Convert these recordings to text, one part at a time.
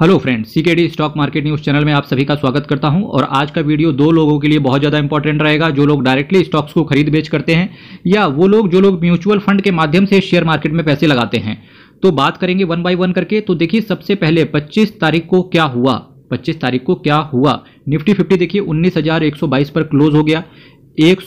hello friends CKD stock market news channel में आप सभी का स्वागत करता हूं और आज का वीडियो दो लोगों के लिए बहुत ज़्यादा इंपॉर्टेंट रहेगा जो लोग डायरेक्टली स्टॉक्स को खरीद बेच करते हैं या वो लोग जो लोग म्यूचुअल फंड के माध्यम से शेयर मार्केट में पैसे लगाते हैं तो बात करेंगे वन बाई वन करके तो देखिए सबसे पहले पच्चीस तारीख को क्या हुआ पच्चीस तारीख को क्या हुआ निफ्टी फिफ्टी देखिए उन्नीस हजार एक सौ बाईस पर क्लोज हो गया एक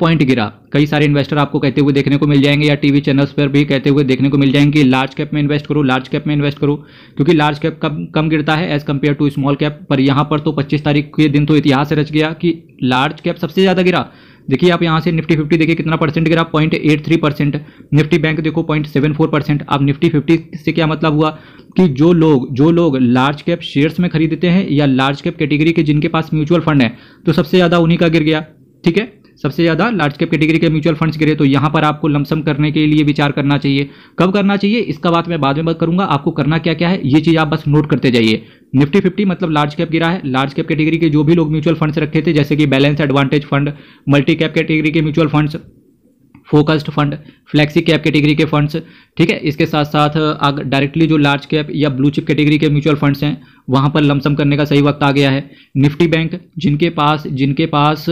पॉइंट गिरा कई सारे इन्वेस्टर आपको कहते हुए देखने को मिल जाएंगे या टीवी चैनल्स पर भी कहते हुए देखने को मिल जाएंगे कि लार्ज कैप में इन्वेस्ट करो लार्ज कैप में इन्वेस्ट करो क्योंकि लार्ज कैप कम कम गिरता है as compare to small cap पर यहाँ पर तो 25 तारीख के दिन तो इतिहास रच गया कि लार्ज कैप सबसे ज़्यादा गिरा देखिए आप यहाँ से निफ्टी फिफ्टी देखिए कितना परसेंट गिरा point eight three percent Nifty bank देखो पॉइंट सेवन फोर परसेंट अब निफ्टी फिफ्टी से क्या मतलब हुआ कि जो लोग जो लोग लार्ज कैप शेयर्स में खरीदते हैं या लार्ज कैप कैटेगरी के जिनके पास म्यूचुअल फंड है तो सबसे ज़्यादा उन्हीं का गिर गया ठीक है सबसे ज़्यादा लार्ज कैप कैटेगरी के म्यूचुअल फंड्स गिरे तो यहां पर आपको लमसम करने के लिए विचार करना चाहिए कब करना चाहिए इसका बात मैं बाद में बात करूंगा आपको करना क्या क्या है ये चीज़ आप बस नोट करते जाइए निफ्टी फिफ्टी मतलब लार्ज कैप गिरा है लार्ज कैप कैटेगरी के जो भी लोग म्यूचुअल फंड्स रखे थे जैसे कि balance advantage fund multi cap category के mutual funds focused fund flexi cap category के फंड्स ठीक है इसके साथ साथ अगर डायरेक्टली जो लार्ज कैप या ब्लू चिप कैटेगरी के म्यूचुअल फंड्स हैं वहाँ पर लमसम करने का सही वक्त आ गया है निफ्टी बैंक जिनके पास जिनके पास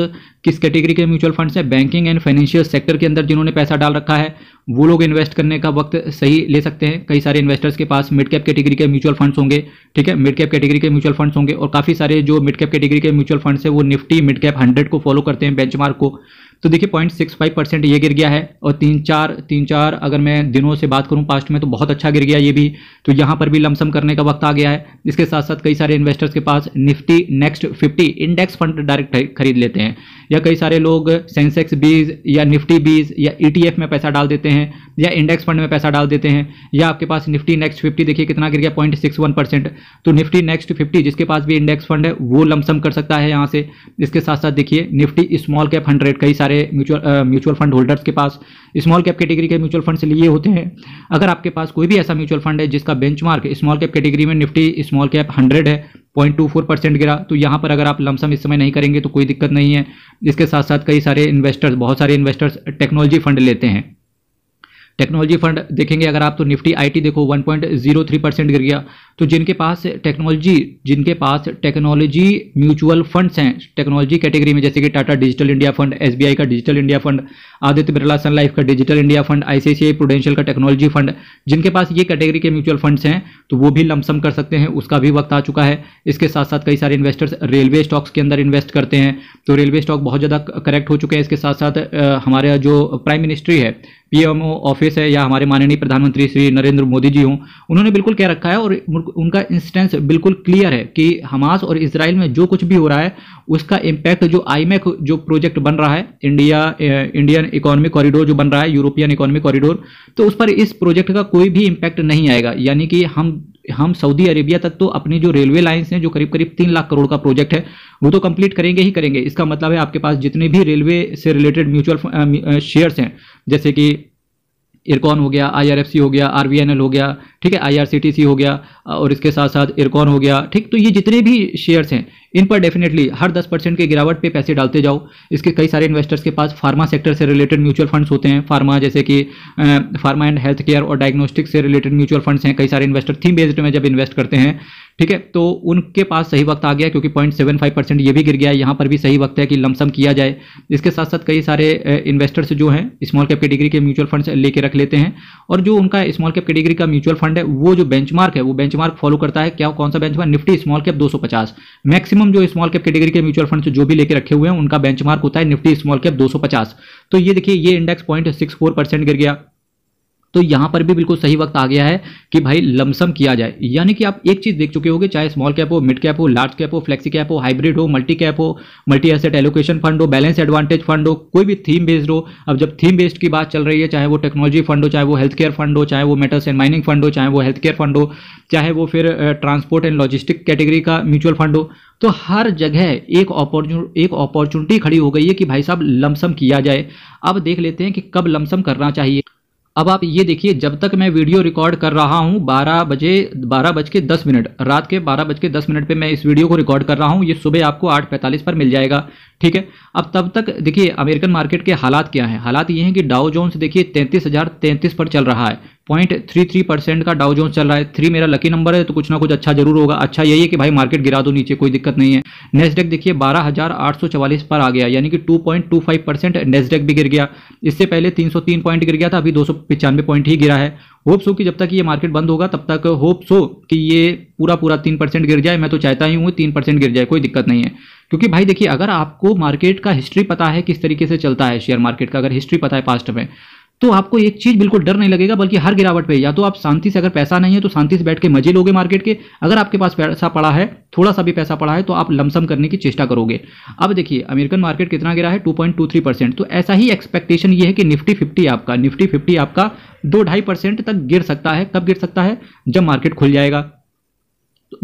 किस कैटेगरी के म्यूचुअल फंड्स हैं बैंकिंग एंड फाइनेंशियल सेक्टर के अंदर जिन्होंने पैसा डाल रखा है वो लोग इन्वेस्ट करने का वक्त सही ले सकते हैं कई सारे इन्वेस्टर्स के पास मिड कैप कैटेगरी के म्यूचुअल फंड्स होंगे ठीक है मिड कैप कैटेगरी के म्यूचुअल फंड्स होंगे और काफ़ी सारे जो मिड कैप कैटेगरी के म्यूचुअल फंड्स हैं वो निफ्टी मिड कैप हंड्रेड को फॉलो करते हैं बेंचमार्क को तो देखिए पॉइंट सिक्स फाइव परसेंट ये गिर गया है और तीन चार तीन चार अगर मैं दिनों से बात करूँ पास्ट में तो बहुत अच्छा गिर गया ये भी तो यहाँ पर भी लमसम करने का वक्त आ गया है इसके साथ साथ कई सारे इन्वेस्टर्स के पास Nifty next fifty index fund direct खरीद लेते हैं या कई सारे लोग सेंसेक्स बीज या निफ्टी बीज या ईटीएफ e में पैसा डाल देते हैं या इंडेक्स फंड में पैसा डाल देते हैं या आपके पास निफ्टी नेक्स्ट फिफ्टी देखिए कितना गिर गया पॉइंट सिक्स वन परसेंट तो निफ्टी नेक्स्ट फिफ्टी जिसके पास भी इंडेक्स फंड है वो लमसम कर सकता है यहाँ से इसके साथ साथ देखिए निफ्टी स्मॉल कैप हंड्रेड कई सारे म्यूचुअल म्यूचुअल फंड होल्डर्स के पास स्मॉल कैप कैटेगरी के म्यूचुअल फंड से लिए होते हैं अगर आपके पास कोई भी ऐसा म्यूचुअल फंड है जिसका बेंचमार्क स्मॉल कैप कैटेगरी में निफ्टी स्मॉल कैप हंड्रेड है पॉइंट टू फोर परसेंट गिरा तो यहाँ पर अगर आप लमसम इस समय नहीं करेंगे तो कोई दिक्कत नहीं है इसके साथ साथ कई सारे इन्वेस्टर्स बहुत सारे इन्वेस्टर्स टेक्नोलॉजी फंड लेते हैं टेक्नोलॉजी फंड देखेंगे अगर आप तो निफ्टी आईटी देखो 1.03 परसेंट गिर गया तो जिनके पास टेक्नोलॉजी जिनके पास टेक्नोलॉजी म्यूचुअल फंड्स हैं टेक्नोलॉजी कैटेगरी में जैसे कि Tata digital India fund SBI का digital India fund Aditya Birla Sun Life का digital India fund ICICI Prudential का टेक्नोलॉजी फंड जिनके पास ये कैटेगरी के म्यूचुअल फंड्स हैं तो वो भी लमसम कर सकते हैं उसका भी वक्त आ चुका है इसके साथ साथ कई सारे इन्वेस्टर्स रेलवे स्टॉक्स के अंदर इन्वेस्ट करते हैं तो रेलवे स्टॉक बहुत ज़्यादा करेक्ट हो चुके हैं इसके साथ साथ हमारे जो प्राइम मिनिस्ट्री है पीएमओ ऑफिस है या हमारे माननीय प्रधानमंत्री श्री नरेंद्र मोदी जी हों उन्होंने बिल्कुल कह रखा है और उनका इंस्टेंस बिल्कुल क्लियर है कि हमास और इसराइल में जो कुछ भी हो रहा है उसका इम्पैक्ट जो आईमेक जो प्रोजेक्ट बन रहा है इंडिया इंडियन इकोनॉमिक कॉरिडोर जो बन रहा है यूरोपियन इकोनॉमिक कॉरिडोर तो उस पर इस प्रोजेक्ट का कोई भी इम्पैक्ट नहीं आएगा यानी कि हम हम सऊदी अरेबिया तक तो अपनी जो रेलवे लाइन्स हैं जो करीब करीब तीन लाख करोड़ का प्रोजेक्ट है वो तो कंप्लीट करेंगे ही करेंगे इसका मतलब है आपके पास जितने भी रेलवे से रिलेटेड म्यूचुअल शेयर्स हैं जैसे कि इरकॉन हो गया आईआरएफसी हो गया आरबीएनएल हो गया ठीक है आईआरसीटीसी हो गया और इसके साथ साथ इरकॉन हो गया ठीक तो ये जितने भी शेयर्स हैं इन पर डेफिनेटली हर 10 परसेंट के गिरावट पे पैसे डालते जाओ इसके कई सारे इन्वेस्टर्स के पास फार्मा सेक्टर से रिलेटेड म्यूचुअल फंड्स होते हैं फार्मा जैसे कि फार्मा एंड हेल्थ केयर और डायग्नोस्टिक से रिलेटेड म्यूचुअल फंड्स हैं कई सारे इन्वेस्टर थीम बेस्ड में जब इन्वेस्ट करते हैं ठीक है तो उनके पास सही वक्त आ गया क्योंकि पॉइंट सेवन फाइव परसेंट ये भी गिर गया यहाँ पर भी सही वक्त है कि लमसम किया जाए इसके साथ साथ कई सारे इन्वेस्टर्स जो हैं स्मॉल कैप कैटेगरी के म्यूचुअल फंड्स लेके रख लेते हैं और जो उनका स्मॉल कैप कैटेगरी का म्यूचुअल फंड है वो जो बेंचमार्क है वो बेंचमार्क फॉलो करता है क्या कौन सा बेंच निफ्टी स्मॉल कैप दो मैक्सिमम जो स्मॉल कैप कैटेगरी के म्यूचुअल फंड जो भी लेके रखे हुए हैं उनका बेंचमार्क होता है निफ्टी स्मॉल कैप दो तो ये देखिए ये index point six four percent गिर गया तो यहां पर भी बिल्कुल सही वक्त आ गया है कि भाई लमसम किया जाए यानी कि आप एक चीज देख चुके होंगे चाहे स्मॉल कैप हो मिड कैप हो लार्ज कैप हो फ्लेक्सी कैप हो हाइब्रिड हो मल्टी कैप हो मल्टी एसेट एलोकेशन फंड हो बैलेंस एडवांटेज फंड हो कोई भी थीम बेस्ड हो अब जब थीम बेस्ड की बात चल रही है चाहे वो टेक्नोलॉजी फंड हो चाहे वो हेल्थ केयर फंड हो चाहे वो मेटल्स एंड माइनिंग फंड हो चाहे वो हेल्थ केयर फंड हो चाहे वो फिर ट्रांसपोर्ट एंड लॉजिस्टिक कैटेगरी का म्यूचुअल फंड हो तो हर जगह एक एक अपॉर्चुनिटी खड़ी हो गई है कि भाई साहब लमसम किया जाए अब देख लेते हैं कि कब लमसम करना चाहिए अब आप ये देखिए जब तक मैं वीडियो रिकॉर्ड कर रहा हूँ बारह बजे बारह बज के दस मिनट रात के बारह बज के दस मिनट पे मैं इस वीडियो को रिकॉर्ड कर रहा हूँ ये सुबह आपको आठ पैंतालीस पर मिल जाएगा ठीक है अब तब तक देखिए अमेरिकन मार्केट के हालात क्या हैं हालात ये हैं कि डाउ जोन्स देखिए तैंतीस हज़ार तैंतीस पर चल रहा है पॉइंट थ्री थ्री परसेंट का डाउ जोन्स चल रहा है थ्री मेरा लकी नंबर है तो कुछ ना कुछ अच्छा जरूर होगा अच्छा यही है कि भाई मार्केट गिरा दो नीचे कोई दिक्कत नहीं है नेस्डेक देखिए बारह हजार आठ सौ चवालीस पर आ गया यानी कि two point two five percent Nasdaq भी गिर गया इससे पहले तीन सौ तीन पॉइंट गिर गया था अभी दो सौ पचानवे पॉइंट ही गिरा है होप सो कि जब तक ये मार्केट बंद होगा तब तक होप सो कि ये पूरा पूरा तीन परसेंट गिर जाए मैं तो चाहता ही हूँ तीन परसेंट गिर जाए कोई दिक्कत नहीं है क्योंकि भाई देखिए अगर आपको मार्केट का हिस्ट्री पता है किस तरीके से चलता है शेयर मार्केट का अगर हिस्ट्री पता है पास्ट में तो आपको एक चीज बिल्कुल डर नहीं लगेगा बल्कि हर गिरावट पे या तो आप शांति से अगर पैसा नहीं है तो शांति से बैठ के मजे लोगे मार्केट के अगर आपके पास पैसा पड़ा है थोड़ा सा भी पैसा पड़ा है तो आप लमसम करने की चेष्टा करोगे अब देखिए अमेरिकन मार्केट कितना गिरा है two point two three percent तो ऐसा ही एक्सपेक्टेशन ये है कि निफ्टी फिफ्टी आपका निफ्टी फिफ्टी आपका दो ढाई परसेंट तक गिर सकता है कब गिर सकता है जब मार्केट खुल जाएगा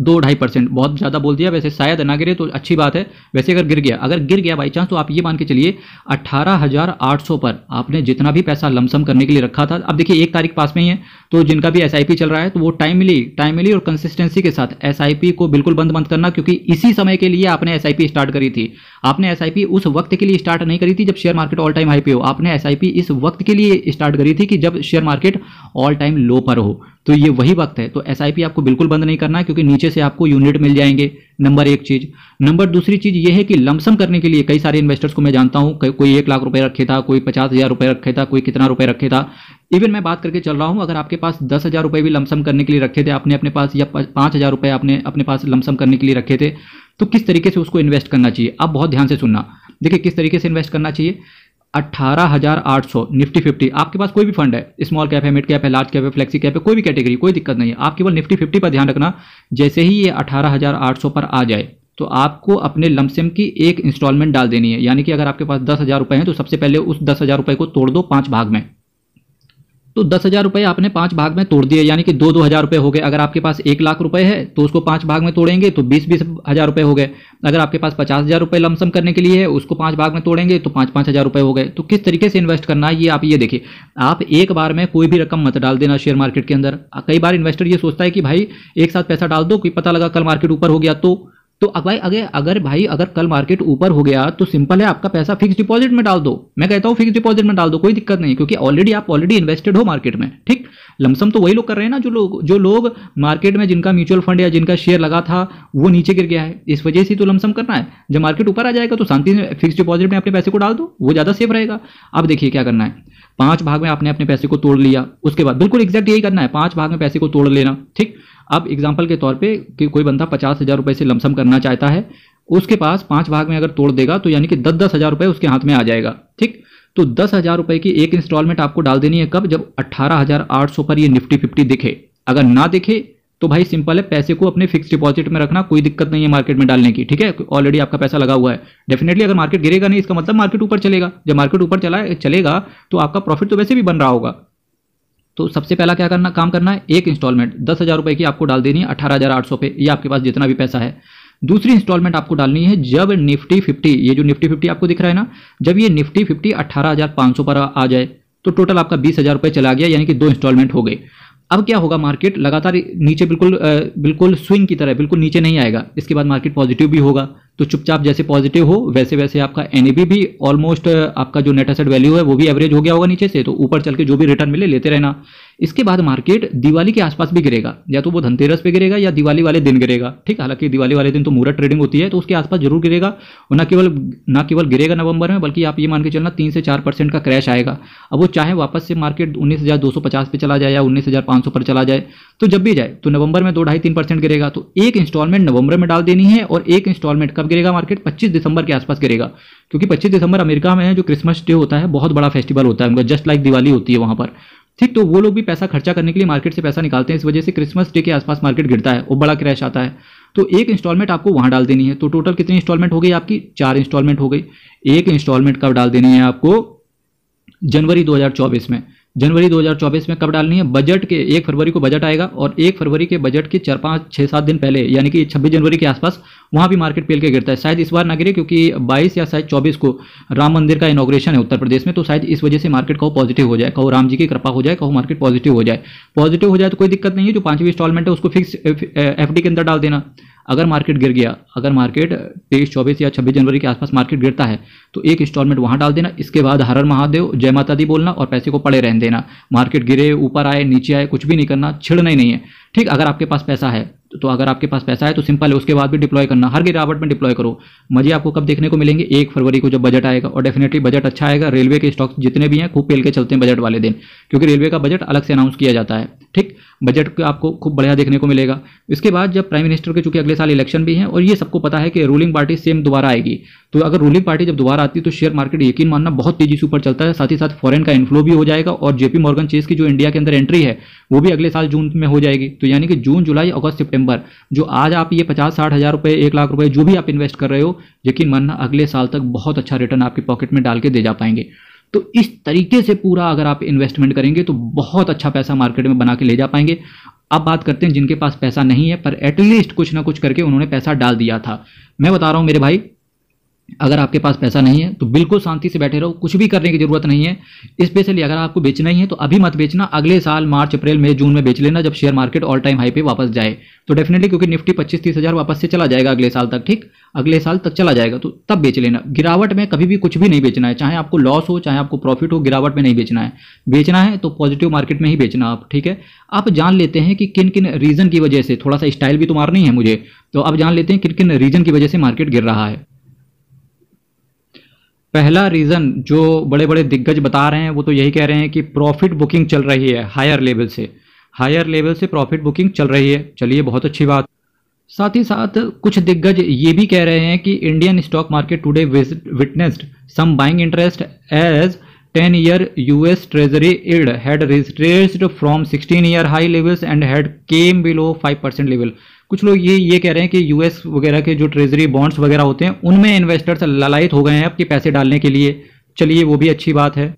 दो ढाई परसेंट बहुत ज़्यादा बोल दिया वैसे शायद ना गिरे तो अच्छी बात है वैसे अगर गिर गया अगर गिर गया बाई चांस तो आप ये मान के चलिए 18,800 पर आपने जितना भी पैसा लमसम करने के लिए रखा था अब देखिए एक तारीख पास में ही है तो जिनका भी एस चल रहा है तो वो टाइमली टाइमली और कंसिस्टेंसी के साथ एस को बिल्कुल बंद बंद करना क्योंकि इसी समय के लिए आपने एस स्टार्ट करी थी आपने एस उस वक्त के लिए स्टार्ट नहीं करी थी जब share market all time high पे हो आपने एस इस वक्त के लिए स्टार्ट करी थी कि जब share market all time low पर हो तो ये वही वक्त है तो एस आपको बिल्कुल बंद नहीं करना क्योंकि नीचे से आपको यूनिट मिल जाएंगे नंबर एक चीज़ नंबर दूसरी चीज़ ये है कि लमसम करने के लिए कई सारे इन्वेस्टर्स को मैं जानता हूं कोई एक लाख रुपए रखे था कोई पचास हज़ार रुपए रखे था कोई कितना रुपए रखे था इवन मैं बात करके चल रहा हूं अगर आपके पास दस हज़ार रुपए भी लमसम करने के लिए रखे थे आपने अपने पास या पांच हज़ार रुपए आपने अपने पास लमसम करने के लिए रखे थे तो किस तरीके से उसको इन्वेस्ट करना चाहिए आप बहुत ध्यान से सुनना देखिए किस तरीके से इन्वेस्ट करना चाहिए 18,800 हजार आठ सौ निफ्टी फिफ्टी आपके पास कोई भी फंड है स्मॉल कैप है मिड कैप है लार्ज कैप है फ्लेक्सी कैप है कोई भी कैटेगरी कोई दिक्कत नहीं है आप केवल निफ्टी फिफ्टी पर ध्यान रखना जैसे ही ये अठारह हजार आठ सौ पर आ जाए तो आपको अपने लमसम की एक इंस्टॉलमेंट डाल देनी है यानी कि अगर आपके पास दस हज़ार रुपये हैं तो सबसे पहले उस दस हज़ार रुपये को तोड़ दो पाँच भाग में तो दस हज़ार रुपये आपने पाँच भाग में तोड़ दिए यानी कि दो दो हज़ार रुपये हो गए अगर आपके पास एक लाख रुपये है तो उसको पाँच भाग में तोड़ेंगे तो बीस बीस हज़ार रुपये हो गए अगर आपके पास पचास हज़ार रुपये लमसम करने के लिए है उसको पाँच भाग में तोड़ेंगे तो पाँच पाँच हज़ार रुपये हो गए तो किस तरीके से इन्वेस्ट करना है ये आप ये देखिए आप एक बार में कोई भी रकम मत डाल देना शेयर मार्केट के अंदर कई बार इन्वेस्टर ये सोचता है कि भाई एक साथ पैसा डाल दो कि पता लगा कल मार्केट ऊपर हो गया तो तो भाई अगर अगर भाई अगर कल मार्केट ऊपर हो गया तो सिंपल है आपका पैसा फिक्स डिपॉजिट में डाल दो मैं कहता हूँ फिक्स डिपॉजिट में डाल दो कोई दिक्कत नहीं क्योंकि ऑलरेडी आप ऑलरेडी इन्वेस्टेड हो मार्केट में ठीक लमसम तो वही लोग कर रहे हैं ना जो लोग जो लोग मार्केट में जिनका म्यूचुअल फंड या जिनका शेयर लगा था वो नीचे गिर गया है इस वजह से तो लमसम करना है जब मार्केट ऊपर आ जाएगा तो शांति से फिक्स डिपॉजिट में अपने पैसे को डाल दो वो ज़्यादा सेफ रहेगा अब देखिए क्या करना है पांच भाग में आपने अपने पैसे को तोड़ लिया उसके बाद बिल्कुल एग्जैक्ट यही करना है पांच भाग में पैसे को तोड़ लेना ठीक अब एग्जाम्पल के तौर पर कोई बंदा पचास हज़ार रुपये से लमसम करना चाहता है उसके पास पांच भाग में अगर तोड़ देगा तो यानी कि दस दस हज़ार रुपये उसके हाथ में आ जाएगा ठीक तो दस हज़ार रुपये की एक इंस्टॉलमेंट आपको डाल देनी है कब जब अट्ठारह हज़ार आठ सौ पर ये निफ्टी फिफ्टी दिखे अगर ना दिखे तो भाई सिंपल है पैसे को अपने फिक्स डिपॉजिट में रखना कोई दिक्कत नहीं है मार्केट में डालने की ठीक है ऑलरेडी आपका पैसा लगा हुआ है डेफिनेटली अगर मार्केट गिरेगा नहीं इसका मतलब मार्केट ऊपर चलेगा जब मार्केट ऊपर चला चलेगा तो आपका प्रॉफिट तो वैसे भी बन रहा होगा तो सबसे पहला क्या करना काम करना है एक इंस्टॉलमेंट दस हज़ार रुपये की आपको डाल देनी है अठारह हज़ार आठ सौ पे ये आपके पास जितना भी पैसा है दूसरी इंस्टॉलमेंट आपको डालनी है जब निफ्टी फिफ्टी ये जो निफ्टी फिफ्टी आपको दिख रहा है ना जब ये निफ्टी फिफ्टी अठारह हज़ार पाँच सौ पर आ जाए तो टोटल आपका बीस हज़ार रुपये चला गया यानी कि दो इंस्टॉलमेंट हो गए अब क्या होगा मार्केट लगातार नीचे बिल्कुल बिल्कुल स्विंग की तरह बिल्कुल नीचे नहीं आएगा इसके बाद मार्केट पॉजिटिव भी होगा तो चुपचाप जैसे पॉजिटिव हो वैसे वैसे आपका एन भी ऑलमोस्ट uh, आपका जो नेट असेट वैल्यू है वो भी एवरेज हो गया होगा नीचे से तो ऊपर चल के जो भी रिटर्न मिले लेते रहना इसके बाद मार्केट दिवाली के आसपास भी गिरेगा या तो वो धनतेरस पे गिरेगा या दिवाली वाले दिन गिरेगा ठीक हालांकि दिवाली वाले दिन तो मूरत ट्रेडिंग होती है तो उसके आसपास जरूर गिरेगा और ना केवल ना केवल गिरेगा नवंबर में बल्कि आप ये मान के चलना तीन से चार परसेंट का क्रैश आएगा अब वो चाहे वापस से मार्केट उन्नीस हज़ार दो सौ पचास पे चला जाए या उन्नीस हज़ार सौ पर चला जाए तो जब भी जाए तो नवंबर में दो ढाई तीन परसेंट गिरेगा तो एक इंस्टॉलमेंट नवंबर में डाल देनी है और एक इंस्टॉलमेंट का कब गिरेगा मार्केट 25 दिसंबर के आसपास गिरेगा क्योंकि 25 दिसंबर अमेरिका में है जो क्रिसमस डे होता है बहुत बड़ा फेस्टिवल होता है उनका जस्ट लाइक दिवाली होती है वहाँ पर ठीक तो वो लोग भी पैसा खर्चा करने के लिए मार्केट से पैसा निकालते हैं इस वजह से क्रिसमस डे के आसपास मार्केट गिरता है वो बड़ा क्रैश आता है तो एक इंस्टॉलमेंट आपको वहाँ डाल देनी है तो टोटल कितनी इंस्टॉलमेंट हो गई आपकी चार इंस्टॉलमेंट हो गई एक इंस्टॉलमेंट कब डाल देनी है आपको जनवरी 2024 में जनवरी 2024 में कब डालनी है बजट के एक फरवरी को बजट आएगा और एक फरवरी के बजट के चार पाँच छः सात दिन पहले यानी कि छब्बीस जनवरी के आसपास वहाँ भी मार्केट पेल के गिरता है शायद इस बार ना गिरे क्योंकि बाईस या शायद चौबीस को राम मंदिर का इनोग्रेशन है उत्तर प्रदेश में तो शायद इस वजह से मार्केट कहो पॉजिटिव हो जाए कहो राम जी की कृपा हो जाए कहो मार्केट पॉजिटिव हो जाए पॉजिटिव हो जाए तो कोई दिक्कत नहीं है जो पाँचवीं इंस्टॉलमेंट है उसको फिक्स एफ के अंदर डाल देना अगर मार्केट गिर गया अगर मार्केट तेईस चौबीस या छब्बीस जनवरी के आसपास मार्केट गिरता है तो एक इंस्टॉलमेंट वहाँ डाल देना इसके बाद हर महादेव जय माता दी बोलना और पैसे को पड़े रहने देना मार्केट गिरे ऊपर आए नीचे आए कुछ भी नहीं करना छिड़ना ही नहीं है ठीक अगर आपके पास पैसा है तो अगर आपके पास पैसा है तो सिंपल है उसके बाद भी डिप्लॉय करना हर गिरावट में डिप्लॉय करो मजे आपको कब देखने को मिलेंगे एक फरवरी को जब बजट आएगा और डेफिनेटली बजट अच्छा आएगा रेलवे के स्टॉक्स जितने भी हैं खूब पेल के चलते हैं बजट वाले दिन क्योंकि रेलवे का बजट अलग से अनाउंस किया जाता है ठीक बजट आपको खूब बढ़िया देखने को मिलेगा इसके बाद जब प्राइम मिनिस्टर के चूंकि अगले साल इलेक्शन भी हैं और ये सबको पता है कि रूलिंग पार्टी सेम दोबारा आएगी तो अगर रूलिंग पार्टी जब दोबारा आती है तो शेयर मार्केट यकीन मानना बहुत तेजी से ऊपर चलता है साथ ही साथ फॉरन का इन्फ्लो भी हो जाएगा और जेपी मॉर्गन चेस की जो इंडिया के अंदर एंट्री है वो भी अगले साल जून में हो जाएगी तो यानी कि जून जुलाई अगस्त सितंबर जो आज आप ये पचास साठ हज़ार रुपये एक लाख रुपये जो भी आप इन्वेस्ट कर रहे हो यकीन मानना अगले साल तक बहुत अच्छा रिटर्न आपके पॉकेट में डाल के दे जा पाएंगे तो इस तरीके से पूरा अगर आप इन्वेस्टमेंट करेंगे तो बहुत अच्छा पैसा मार्केट में बना के ले जा पाएंगे अब बात करते हैं जिनके पास पैसा नहीं है पर एटलीस्ट कुछ ना कुछ करके उन्होंने पैसा डाल दिया था मैं बता रहा हूँ मेरे भाई अगर आपके पास पैसा नहीं है तो बिल्कुल शांति से बैठे रहो कुछ भी करने की जरूरत नहीं है स्पेशली अगर आपको बेचना ही है तो अभी मत बेचना अगले साल मार्च अप्रैल मई जून में बेच लेना जब share market all time high पे वापस जाए तो डेफिनेटली क्योंकि निफ्टी पच्चीस तीस हज़ार वापस से चला जाएगा अगले साल तक ठीक अगले साल तक चला जाएगा तो तब बेच लेना गिरावट में कभी भी कुछ भी नहीं बेचना है चाहे आपको लॉस हो चाहे आपको प्रॉफिट हो गिरावट में नहीं बेचना है बेचना है तो पॉजिटिव मार्केट में ही बेचना आप ठीक है आप जान लेते हैं कि किन किन रीज़न की वजह से थोड़ा सा स्टाइल भी तो मारनी है मुझे तो आप जान लेते हैं किन किन रीज़न की वजह से मार्केट गिर रहा है पहला रीज़न जो बड़े बड़े दिग्गज बता रहे हैं वो तो यही कह रहे हैं कि प्रॉफिट बुकिंग चल रही है हायर लेवल से हायर लेवल से प्रॉफिट बुकिंग चल रही है चलिए बहुत अच्छी बात साथ ही साथ कुछ दिग्गज ये भी कह रहे हैं कि Indian stock market today witnessed some buying interest as 10 year US treasury yield had from sixteen 16 high high and had came below five 5% level कुछ लोग ये ये कह रहे हैं कि यूएस वगैरह के जो ट्रेजरी बॉन्ड्स वगैरह होते हैं उनमें इन्वेस्टर्स ललायत हो गए हैं आपके पैसे डालने के लिए चलिए वो भी अच्छी बात है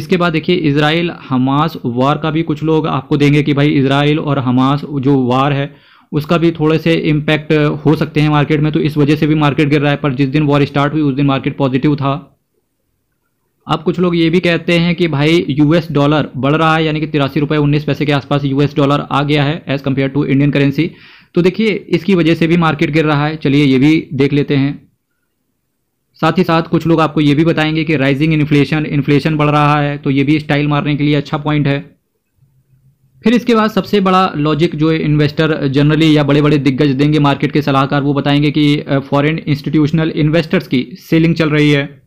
इसके बाद देखिए इसराइल हमास वार का भी कुछ लोग आपको देंगे कि भाई इसराइल और हमास जो वार है उसका भी थोड़े से इम्पैक्ट हो सकते हैं मार्केट में तो इस वजह से भी मार्केट गिर रहा है पर जिस दिन वॉर स्टार्ट हुई उस दिन मार्केट पॉजिटिव था अब कुछ लोग ये भी कहते हैं कि भाई यूएस डॉलर बढ़ रहा है यानी कि तिरासी रुपये उन्नीस पैसे के आसपास यूएस डॉलर आ गया है as compared to Indian currency तो देखिए इसकी वजह से भी मार्केट गिर रहा है चलिए ये भी देख लेते हैं साथ ही साथ कुछ लोग आपको ये भी बताएंगे कि राइजिंग इन्फ्लेशन इन्फ्लेशन बढ़ रहा है तो ये भी स्टाइल मारने के लिए अच्छा पॉइंट है फिर इसके बाद सबसे बड़ा लॉजिक जो इन्वेस्टर जनरली या बड़े बड़े दिग्गज देंगे मार्केट के सलाहकार वो बताएंगे कि फॉरेन इंस्टीट्यूशनल इन्वेस्टर्स की सेलिंग चल रही है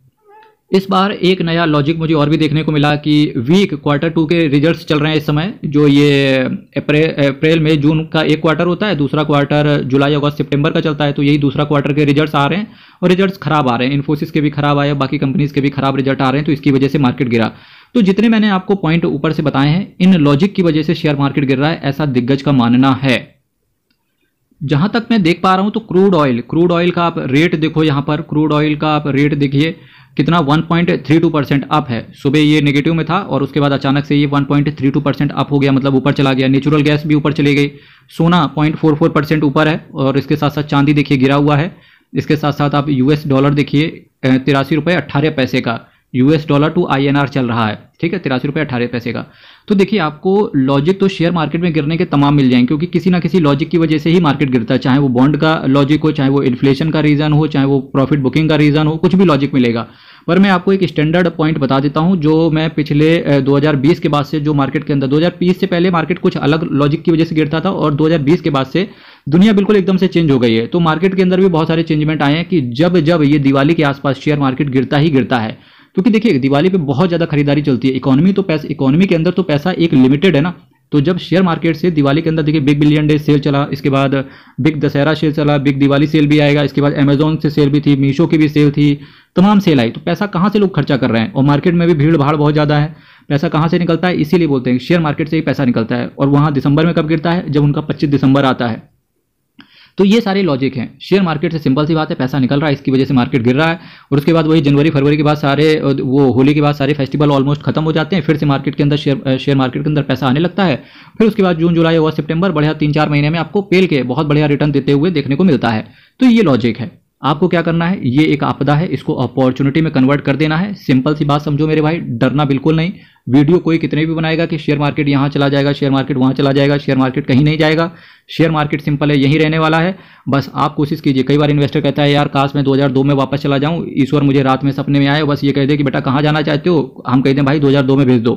इस बार एक नया लॉजिक मुझे और भी देखने को मिला कि वीक क्वार्टर टू के रिजल्ट्स चल रहे हैं इस समय जो ये अप्रैल मई जून का एक क्वार्टर होता है दूसरा क्वार्टर जुलाई अगस्त सितंबर का चलता है तो यही दूसरा क्वार्टर के रिजल्ट्स आ रहे हैं और रिजल्ट्स खराब आ रहे हैं इन्फोसिस के भी खराब आए बाकी कंपनीज के भी खराब रिजल्ट आ रहे हैं तो इसकी वजह से मार्केट गिरा तो जितने मैंने आपको पॉइंट ऊपर से बताए हैं इन लॉजिक की वजह से शेयर मार्केट गिर रहा है ऐसा दिग्गज का मानना है जहां तक मैं देख पा रहा हूं तो क्रूड ऑयल क्रूड ऑयल का आप रेट देखो यहां पर क्रूड ऑयल का आप रेट देखिए कितना 1.32 परसेंट अप है सुबह ये नेगेटिव में था और उसके बाद अचानक से ये 1.32 परसेंट अप हो गया मतलब ऊपर चला गया नेचुरल गैस भी ऊपर चली गई सोना 0.44 परसेंट ऊपर है और इसके साथ साथ चांदी देखिए गिरा हुआ है इसके साथ साथ आप यूएस डॉलर देखिए तिरासी रुपये अट्ठारह पैसे का यूएस डॉलर टू आई चल रहा है ठीक है तिरासी रुपये अट्ठारह पैसे का तो देखिए आपको लॉजिक तो शेयर मार्केट में गिरने के तमाम मिल जाएंगे क्योंकि किसी ना किसी लॉजिक की वजह से ही मार्केट गिरता है चाहे वो बॉन्ड का लॉजिक हो चाहे वो इन्फ्लेशन का रीज़न हो चाहे वो प्रॉफिट बुकिंग का रीज़न हो कुछ भी लॉजिक मिलेगा पर मैं आपको एक स्टैंडर्ड पॉइंट बता देता हूं जो मैं पिछले 2020 के बाद से जो मार्केट के अंदर 2020 से पहले मार्केट कुछ अलग लॉजिक की वजह से गिरता था और 2020 के बाद से दुनिया बिल्कुल एकदम से चेंज हो गई है तो मार्केट के अंदर भी बहुत सारे चेंजमेंट आए हैं कि जब जब ये दिवाली के आसपास शेयर मार्केट गिरता ही गिरता है क्योंकि देखिए दिवाली पे बहुत ज़्यादा खरीदारी चलती है इकोनॉमी तो पैसा इकोनॉमी के अंदर तो पैसा एक लिमिटेड है ना तो जब शेयर मार्केट से दिवाली के अंदर देखिए बिग बिलियन डे सेल चला इसके बाद बिग दशहरा सेल चला बिग दिवाली सेल भी आएगा इसके बाद अमेजोन से सेल भी थी मीशो की भी सेल थी तमाम सेल आई तो पैसा कहाँ से लोग खर्चा कर रहे हैं और मार्केट में भी भीड़ भाड़ बहुत ज़्यादा है पैसा कहाँ से निकलता है इसीलिए बोलते हैं शेयर मार्केट से ही पैसा निकलता है और वहाँ दिसंबर में कब गिरता है जब उनका पच्चीस दिसंबर आता है तो ये सारे लॉजिक हैं शेयर मार्केट से सिंपल सी बात है पैसा निकल रहा है इसकी वजह से मार्केट गिर रहा है और उसके बाद वही जनवरी फरवरी के बाद सारे वो होली के बाद सारे फेस्टिवल ऑलमोस्ट खत्म हो जाते हैं फिर से मार्केट के अंदर शेयर शेयर मार्केट के अंदर पैसा आने लगता है फिर उसके बाद जून जुलाई और सितंबर बढ़िया तीन चार महीने में आपको पेल के बहुत बढ़िया रिटर्न देते हुए देखने को मिलता है तो ये लॉजिक है आपको क्या करना है ये एक आपदा है इसको अपॉर्चुनिटी में कन्वर्ट कर देना है सिंपल सी बात समझो मेरे भाई डरना बिल्कुल नहीं वीडियो कोई कितने भी बनाएगा कि शेयर मार्केट यहाँ चला जाएगा शेयर मार्केट वहाँ चला जाएगा शेयर मार्केट कहीं नहीं जाएगा शेयर मार्केट सिंपल है यहीं रहने वाला है बस आप कोशिश कीजिए कई बार इन्वेस्टर कहता है यार काश मैं 2002 में वापस चला जाऊँ ईश्वर मुझे रात में सपने में आए बस ये कह दे कि बेटा कहाँ जाना चाहते हो हम कह दें भाई दो में भेज दो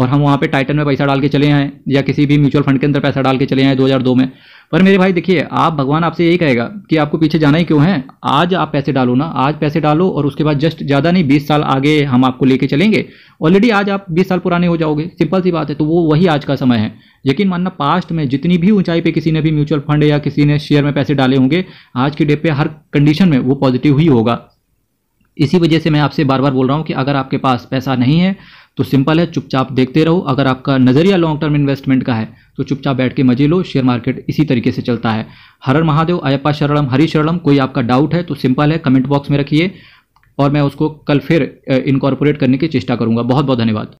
और हम वहाँ पे टाइटन में पैसा डाल के चले आए या किसी भी म्यूचुअल फंड के अंदर पैसा डाल के चले आए 2002 में पर मेरे भाई देखिए आप भगवान आपसे यही कहेगा कि आपको पीछे जाना ही क्यों है आज आप पैसे डालो ना आज पैसे डालो और उसके बाद जस्ट ज़्यादा नहीं बीस साल आगे हम आपको लेके चलेंगे ऑलरेडी आज आप बीस साल पुराने हो जाओगे सिंपल सी बात है तो वो वही आज का समय है यकीन मानना पास्ट में जितनी भी ऊंचाई पे किसी ने भी म्यूचुअल फंड या किसी ने शेयर में पैसे डाले होंगे आज की डेट पे हर कंडीशन में वो पॉजिटिव ही होगा इसी वजह से मैं आपसे बार बार बोल रहा हूँ कि अगर आपके पास पैसा नहीं है तो सिंपल है चुपचाप देखते रहो अगर आपका नज़रिया लॉन्ग टर्म इन्वेस्टमेंट का है तो चुपचाप बैठ के मजे लो शेयर मार्केट इसी तरीके से चलता है हरर महादेव अयप्पा शरणम हरी शरणम कोई आपका डाउट है तो सिंपल है कमेंट बॉक्स में रखिए और मैं उसको कल फिर इनकॉर्पोरेट करने की चेष्टा करूँगा बहुत बहुत धन्यवाद